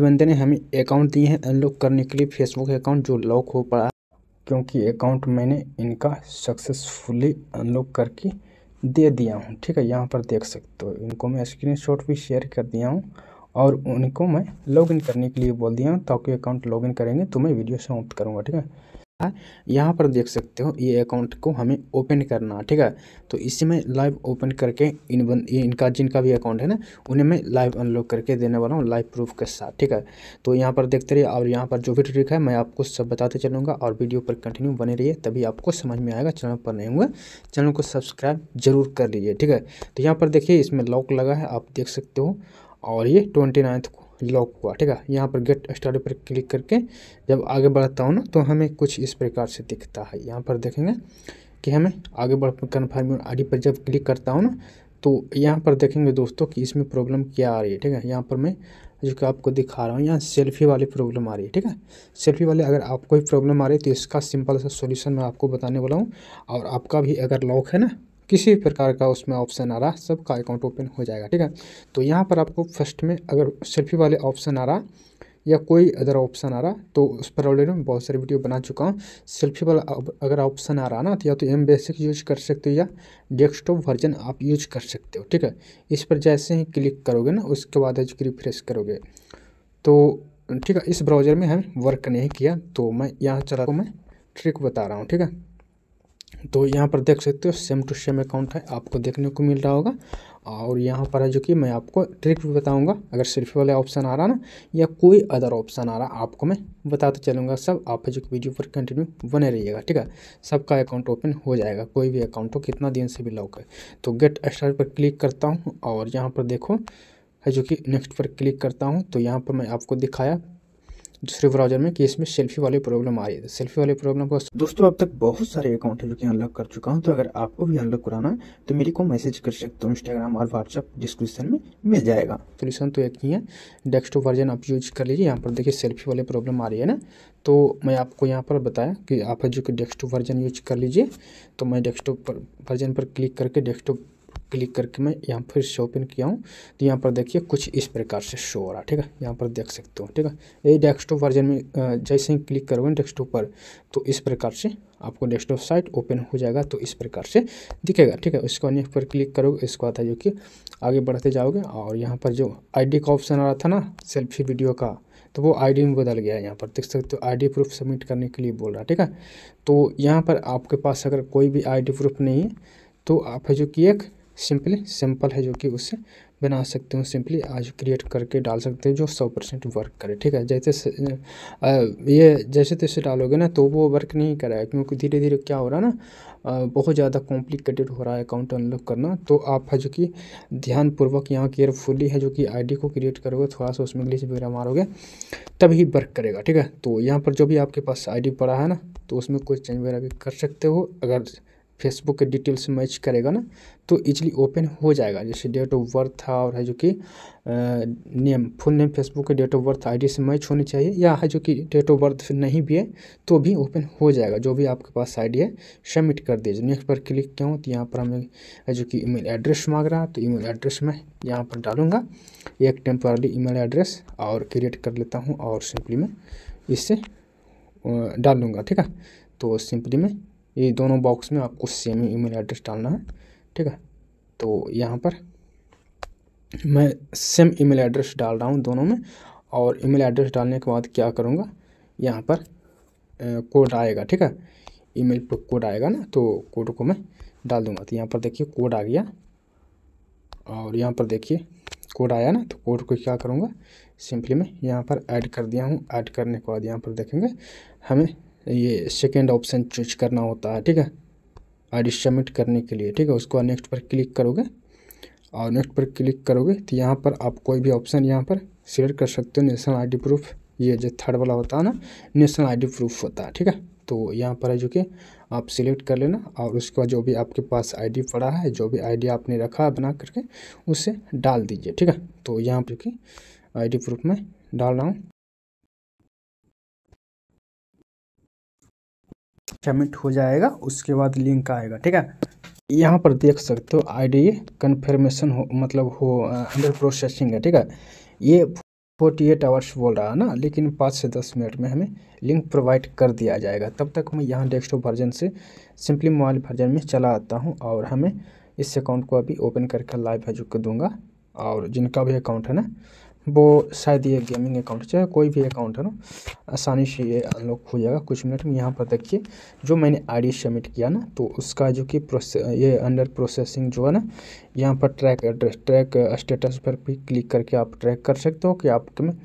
बंदे ने हमें अकाउंट दिए हैं अनलॉक करने के लिए फेसबुक अकाउंट जो लॉक हो पड़ा क्योंकि अकाउंट मैंने इनका सक्सेसफुली अनलॉक करके दे दिया हूँ ठीक है यहाँ पर देख सकते हो इनको मैं स्क्रीनशॉट भी शेयर कर दिया हूँ और उनको मैं लॉगिन करने के लिए बोल दिया हूँ ताकि अकाउंट लॉगिन करेंगे तो मैं वीडियो समाप्त करूँगा ठीक है यहाँ पर देख सकते हो ये अकाउंट को हमें ओपन करना ठीक है तो इसी में लाइव ओपन करके इन बन इनका जिनका भी अकाउंट है ना उन्हें मैं लाइव अनलॉक करके देने वाला हूँ लाइव प्रूफ के साथ ठीक है तो यहाँ पर देखते रहिए और यहाँ पर जो भी ट्रिक है मैं आपको सब बताते चलूँगा और वीडियो पर कंटिन्यू बने रहिए तभी आपको समझ में आएगा चैनल पर नहीं हुआ चैनल को सब्सक्राइब जरूर कर लीजिए ठीक है तो यहाँ पर देखिए इसमें लॉक लगा है आप देख सकते हो और ये ट्वेंटी को लॉक हुआ ठीक है यहाँ पर गेट स्टार्ट पर क्लिक करके जब आगे बढ़ता हूँ ना तो हमें कुछ इस प्रकार से दिखता है यहाँ पर देखेंगे कि हमें आगे बढ़ कन्फर्म आई पर जब क्लिक करता हूँ ना तो यहाँ पर देखेंगे दोस्तों कि इसमें प्रॉब्लम क्या आ रही है ठीक है यहाँ पर मैं जो कि आपको दिखा रहा हूँ यहाँ सेल्फी वाली प्रॉब्लम आ रही है ठीक है सेल्फी वाले अगर आपको ही प्रॉब्लम आ रही है तो इसका सिंपल सा सॉल्यूशन मैं आपको बताने वाला हूँ और आपका भी अगर लॉक है ना किसी भी प्रकार का उसमें ऑप्शन आ रहा सबका अकाउंट ओपन हो जाएगा ठीक है तो यहाँ पर आपको फर्स्ट में अगर सेल्फी वाले ऑप्शन आ रहा या कोई अदर ऑप्शन आ रहा तो उस पर ऑलरेडी मैं बहुत सारी वीडियो बना चुका हूँ सेल्फी वाला अगर ऑप्शन आ रहा ना तो या तो एम बेसिक यूज कर सकते हो या डेस्कटॉप वर्जन आप यूज कर सकते हो ठीक है इस पर जैसे ही क्लिक करोगे ना उसके बाद जो रिफ्रेश करोगे तो ठीक है इस ब्राउज़र में हम वर्क नहीं किया तो मैं यहाँ चला तो मैं ट्रिक बता रहा हूँ ठीक है तो यहाँ पर देख सकते हो सेम टू सेम अकाउंट है आपको देखने को मिल रहा होगा और यहाँ पर है जो कि मैं आपको ट्रिक भी बताऊँगा अगर सिर्फ वाला ऑप्शन आ रहा ना या कोई अदर ऑप्शन आ रहा आपको मैं बताते चलूँगा सब आप जो वीडियो पर कंटिन्यू बने रहिएगा ठीक है सबका अकाउंट ओपन हो जाएगा कोई भी अकाउंट हो कितना दिन से भी लॉक है तो गेट स्टार पर क्लिक करता हूँ और यहाँ पर देखो है जो कि नेक्स्ट पर क्लिक करता हूँ तो यहाँ पर मैं आपको दिखाया दूसरे ब्राउजर में कि इसमें सेल्फी वाली प्रॉब्लम आ रही है सेल्फी वाली प्रॉब्लम को दोस्तों अब तक बहुत सारे अकाउंट है जो कि अनलॉक कर चुका हूँ तो अगर आपको भी अनलॉक कराना है तो मेरे को मैसेज कर सकते हो इंस्टाग्राम और व्हाट्सअप डिस्क्रिप्शन में मिल जाएगा सोल्यूशन तो एक तो ही है डेस्कटॉप वर्जन आप यूज कर लीजिए यहाँ पर देखिए सेल्फी वाली प्रॉब्लम आ रही है ना तो मैं आपको यहाँ पर बताया कि आप जो कि डेस्कटॉप वर्जन यूज कर लीजिए तो मैं डेस्कटॉप वर्जन पर क्लिक करके डेस्कटॉप क्लिक करके मैं यहाँ फिर से ओपन किया हूँ तो यहाँ पर देखिए कुछ इस प्रकार से शो हो रहा है ठीक है यहाँ पर देख सकते हो ठीक है ये डेस्कटॉप वर्जन में जैसे ही क्लिक करोगे डेस्कटॉप पर तो इस प्रकार से आपको डेस्कटॉप साइट ओपन हो जाएगा तो इस प्रकार से दिखेगा ठीक है उसके बाद पर क्लिक करोगे इसके बाद है जो कि आगे बढ़ते जाओगे और यहाँ पर जो आई का ऑप्शन आ रहा था ना सेल्फी वीडियो का तो वो आईडी में बदल गया है यहाँ पर देख सकते हो आईडी प्रूफ सबमिट करने के लिए बोल रहा है ठीक है तो यहाँ पर आपके पास अगर कोई भी आईडी प्रूफ नहीं है तो आप है जो कि एक सिंपली सिंपल है जो कि उससे बना सकते हो सिंपली आज क्रिएट करके डाल सकते हो जो सौ परसेंट वर्क करे ठीक है जैसे ये जैसे तैसे डालोगे ना तो वो वर्क नहीं कराया क्योंकि धीरे धीरे क्या हो रहा है ना बहुत ज़्यादा कॉम्प्लिकेटेड हो रहा है अकाउंट अनलॉक करना तो आप है जो कि ध्यानपूर्वक यहाँ केयरफुली है जो कि आईडी को क्रिएट करोगे थोड़ा सा उसमें ग्लिच वगैरह मारोगे तभी वर्क करेगा ठीक है तो यहाँ पर जो भी आपके पास आईडी पड़ा है ना तो उसमें कोई चेंज वगैरह भी कर सकते हो अगर फेसबुक के डिटेल से मैच करेगा ना तो इजली ओपन हो जाएगा जैसे डेट ऑफ बर्थ था और है जो कि नेम फुल नेम फेसबुक के डेट ऑफ बर्थ आईडी से मैच होनी चाहिए या है जो कि डेट ऑफ बर्थ नहीं भी है तो भी ओपन हो जाएगा जो भी आपके पास आईडी है सबमिट कर दीजिए नेक्स्ट पर क्लिक किया हूँ तो यहाँ पर हमें है जो कि मेल एड्रेस मांग रहा है तो मेल एड्रेस मैं यहाँ पर डालूँगा एक टेम्पोरली मेल एड्रेस और क्रिएट कर लेता हूँ और सिंपली मैं इससे डालूँगा ठीक है तो सिंपली मैं ये दोनों बॉक्स में आपको सेम ईमेल एड्रेस डालना है ठीक है तो यहाँ पर मैं सेम ईमेल एड्रेस डाल रहा हूँ दोनों में और ईमेल एड्रेस डालने के बाद क्या करूँगा यहाँ पर कोड आएगा ठीक है ईमेल पर कोड आएगा ना तो कोड को मैं डाल दूँगा तो यहाँ पर देखिए कोड आ गया और यहाँ पर देखिए कोड आया ना तो कोड को क्या करूँगा सिंपली मैं यहाँ पर ऐड कर दिया हूँ ऐड करने के बाद यहाँ पर देखेंगे हमें ये सेकेंड ऑप्शन चूज करना होता है ठीक है आई डी सबमिट करने के लिए ठीक है उसको नेक्स्ट पर क्लिक करोगे और नेक्स्ट पर क्लिक करोगे तो यहाँ पर आप कोई भी ऑप्शन यहाँ पर सिलेक्ट कर सकते हो नेशनल आईडी प्रूफ ये जो थर्ड वाला होता है ना नेशनल आईडी प्रूफ होता है ठीक है तो यहाँ पर है जो कि आप सिलेक्ट कर लेना और उसके बाद जो भी आपके पास आईडी पड़ा है जो भी आईडी आपने रखा है बना करके उसे डाल दीजिए ठीक है तो यहाँ पर कि आई प्रूफ में डाल रहा हूँ सबमिट हो जाएगा उसके बाद लिंक आएगा ठीक है यहाँ पर देख सकते हो आईडी कंफर्मेशन हो मतलब हो अंडर प्रोसेसिंग है ठीक है ये फोर्टी एट आवर्स बोल रहा है ना लेकिन पाँच से दस मिनट में हमें लिंक प्रोवाइड कर दिया जाएगा तब तक मैं यहाँ डेस्कटॉप वर्जन से सिंपली मोबाइल वर्जन में चला आता हूँ और हमें इस अकाउंट को अभी ओपन करके लाइव भेज जो कर दूँगा और जिनका भी अकाउंट है ना वो शायद ये गेमिंग अकाउंट चाहे कोई भी अकाउंट है ना आसानी से ये अनलॉक हो जाएगा कुछ मिनट में यहाँ पर देखिए जो मैंने आईडी सबमिट किया ना तो उसका जो कि प्रोसेस ये अंडर प्रोसेसिंग जो है ना यहाँ पर ट्रैक एड्रेस ट्रैक स्टेटस पर भी क्लिक करके आप ट्रैक कर सकते हो कि आपके में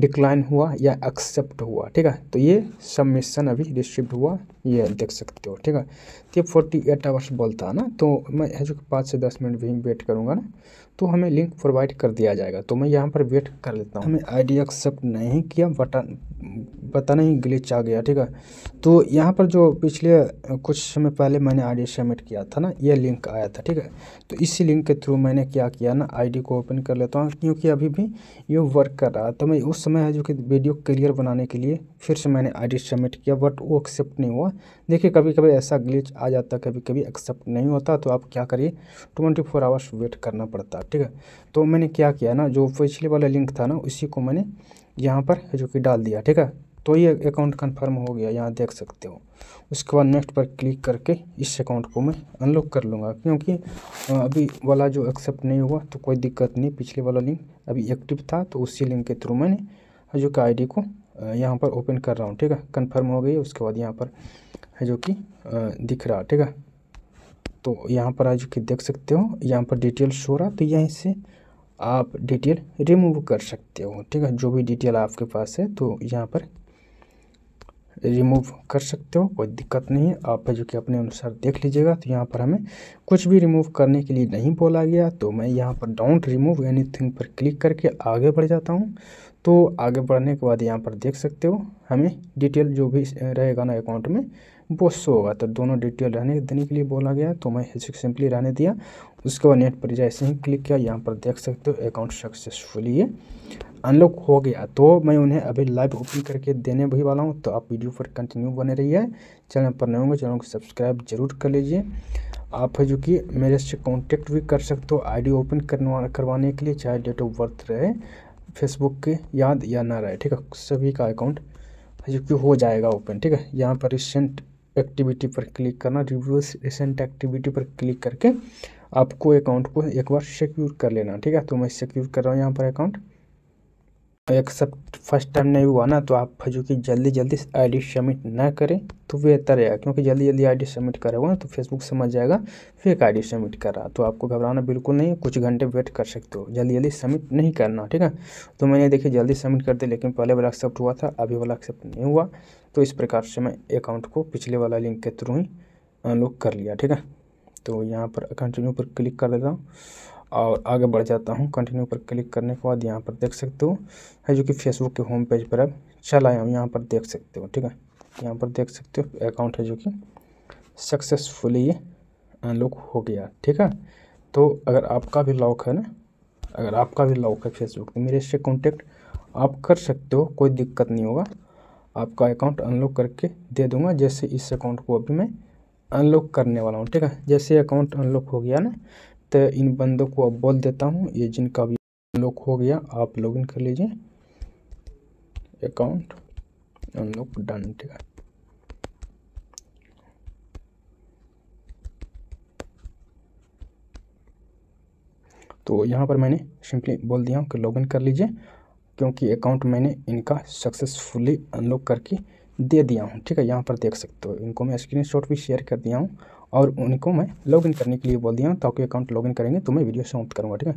डिक्लाइन हुआ या एक्सेप्ट हुआ ठीक है तो ये सबमिशन अभी रिसिव हुआ ये देख सकते हो ठीक है तो ये फोर्टी एट आवर्स बोलता है ना तो मैं जो पाँच से दस मिनट भी वेट करूँगा ना तो हमें लिंक प्रोवाइड कर दिया जाएगा तो मैं यहाँ पर वेट कर लेता हूँ हमें आईडी एक्सेप्ट नहीं किया बटन पता नहीं ग्लिच आ गया ठीक है तो यहाँ पर जो पिछले कुछ समय पहले मैंने आईडी सबमिट किया था ना ये लिंक आया था ठीक है तो इसी लिंक के थ्रू मैंने क्या किया ना आईडी को ओपन कर लेता हूँ क्योंकि अभी भी ये वर्क कर रहा है तो मैं उस समय है जो कि वीडियो क्लियर बनाने के लिए फिर से मैंने आईडी सबमिट किया बट वो एक्सेप्ट नहीं हुआ देखिए कभी कभी ऐसा ग्लिच आ जाता है कभी कभी एक्सेप्ट नहीं होता तो आप क्या करिए ट्वेंटी फोर आवर्स वेट करना पड़ता ठीक है तो मैंने क्या किया ना जो पिछले वाला लिंक था ना उसी को मैंने यहाँ पर जो कि डाल दिया ठीक है तो ये अकाउंट कन्फर्म हो गया यहाँ देख सकते हो उसके बाद नेक्स्ट पर क्लिक करके इस अकाउंट को मैं अनलॉक कर लूँगा क्योंकि अभी वाला जो एक्सेप्ट नहीं हुआ तो कोई दिक्कत नहीं पिछले वाला लिंक अभी एक्टिव था तो उसी लिंक के थ्रू मैंने जो कि आईडी को यहाँ पर ओपन कर रहा हूँ ठीक है कन्फर्म हो गई उसके बाद यहाँ पर है जो कि दिख रहा ठीक है तो यहाँ पर आज कि देख सकते हो यहाँ पर डिटेल शो रहा तो यहीं से आप डिटेल रिमूव कर सकते हो ठीक है जो भी डिटेल आपके पास है तो यहाँ पर रिमूव कर सकते हो कोई दिक्कत नहीं है आप जो कि अपने अनुसार देख लीजिएगा तो यहाँ पर हमें कुछ भी रिमूव करने के लिए नहीं बोला गया तो मैं यहाँ पर डोंट रिमूव एनीथिंग पर क्लिक करके आगे बढ़ जाता हूँ तो आगे बढ़ने के बाद यहाँ पर देख सकते हो हमें डिटेल जो भी रहेगा ना अकाउंट में वो शो होगा तो दोनों डिटेल रहने देने के लिए बोला गया तो मैं सिंपली रहने दिया उसके बाद नेट पर जैसे ही क्लिक किया यहाँ पर देख सकते हो अकाउंट सक्सेसफुली है अनलॉक हो गया तो मैं उन्हें अभी लाइव ओपन करके देने भी वाला हूँ तो आप वीडियो पर कंटिन्यू बने रहिए चैनल पर नए होंगे चैनल को सब्सक्राइब जरूर कर लीजिए आप है जो कि मेरे से कॉन्टेक्ट भी कर सकते हो आईडी ओपन करवा करवाने के लिए चाहे डेट ऑफ बर्थ रहे फेसबुक के याद या ना रहे ठीक है सभी का अकाउंट जो कि हो जाएगा ओपन ठीक है यहाँ पर रिसेंट एक्टिविटी पर क्लिक करना रिव्यूज रिसेंट एक्टिविटी पर क्लिक करके आपको अकाउंट को एक बार सिक्योर कर लेना ठीक है तो मैं सिक्योर कर रहा हूँ यहाँ पर अकाउंट एक्सेप्ट फर्स्ट टाइम नहीं हुआ ना तो आप कि जल्दी जल्दी आईडी सबमिट ना करें तो बेहतर रहेगा क्योंकि जल्दी जल्दी आईडी सबमिट करेगा ना तो फेसबुक समझ जाएगा फेक आईडी सबमिट कर रहा तो आपको घबराना बिल्कुल नहीं कुछ घंटे वेट कर सकते हो जल्दी जल्दी सबमिट नहीं करना ठीक है तो मैंने देखिए जल्दी सबमिट कर दिया लेकिन पहले वाला एक्सेप्ट हुआ था अभी वाला एक्सेप्ट नहीं हुआ तो इस प्रकार से मैं अकाउंट को पिछले वाला लिंक के थ्रू ही अनलॉक कर लिया ठीक है तो यहाँ पर कंटिन्यू पर क्लिक कर देता हूँ और आगे बढ़ जाता हूँ कंटिन्यू पर क्लिक करने के बाद यहाँ पर देख सकते हो है जो कि फेसबुक के होम पेज पर अब चल आया हूँ यहाँ पर देख सकते हो ठीक है यहाँ पर देख सकते हो अकाउंट है जो कि सक्सेसफुली ये अनलॉक हो गया ठीक है तो अगर आपका भी लॉक है ना अगर आपका भी लॉक है फेसबुक तो मेरे से कॉन्टेक्ट आप कर सकते हो कोई दिक्कत नहीं होगा आपका अकाउंट अनलॉक करके दे दूंगा जैसे इस अकाउंट को अभी मैं अनलॉक करने वाला हूँ ठीक है जैसे अकाउंट अनलॉक हो गया ना तो इन बंदों को अब बोल देता हूँ ये जिनका भी अनलॉक हो गया आप लॉगिन कर लीजिए अकाउंट अनलॉक डन ठीक है तो यहाँ पर मैंने सिंपली बोल दिया हूँ कि लॉगिन कर लीजिए क्योंकि अकाउंट मैंने इनका सक्सेसफुली अनलॉक करके दे दिया हूँ ठीक है यहाँ पर देख सकते हो इनको मैं स्क्रीनशॉट भी शेयर कर दिया हूँ और उनको मैं लॉगिन करने के लिए बोल दिया हूँ ताकि अकाउंट लॉगिन करेंगे तो मैं वीडियो समाप्त करूँगा ठीक है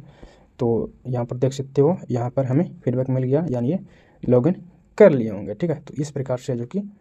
तो यहाँ पर देख सकते हो यहाँ पर हमें फीडबैक मिल गया यानी लॉग लॉगिन कर लिए होंगे ठीक है तो इस प्रकार से जो कि